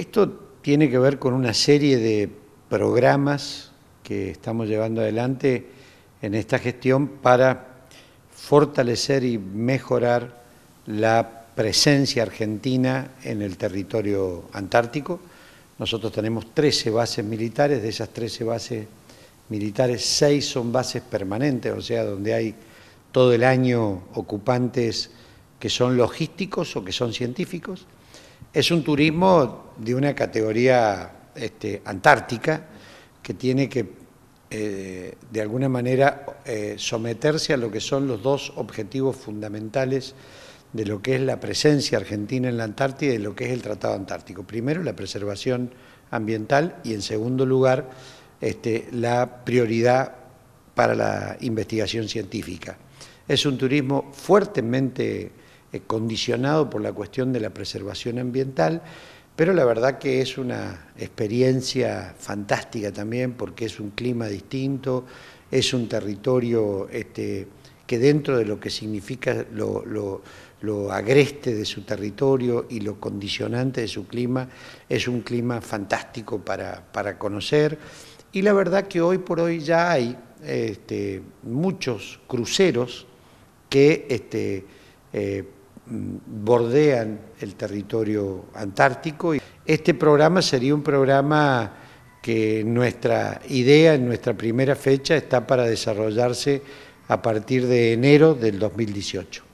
Esto tiene que ver con una serie de programas que estamos llevando adelante en esta gestión para fortalecer y mejorar la presencia argentina en el territorio antártico. Nosotros tenemos 13 bases militares, de esas 13 bases militares, 6 son bases permanentes, o sea, donde hay todo el año ocupantes que son logísticos o que son científicos. Es un turismo de una categoría este, antártica que tiene que, eh, de alguna manera, eh, someterse a lo que son los dos objetivos fundamentales de lo que es la presencia argentina en la Antártida y de lo que es el Tratado Antártico. Primero, la preservación ambiental y, en segundo lugar, este, la prioridad para la investigación científica. Es un turismo fuertemente eh, condicionado por la cuestión de la preservación ambiental, pero la verdad que es una experiencia fantástica también porque es un clima distinto, es un territorio este, que dentro de lo que significa lo, agreste de su territorio y lo condicionante de su clima, es un clima fantástico para, para conocer. Y la verdad que hoy por hoy ya hay este, muchos cruceros que este, eh, Mm, bordean el territorio antártico. Este programa sería un programa que nuestra idea en nuestra primera fecha está para desarrollarse a partir de enero del 2018.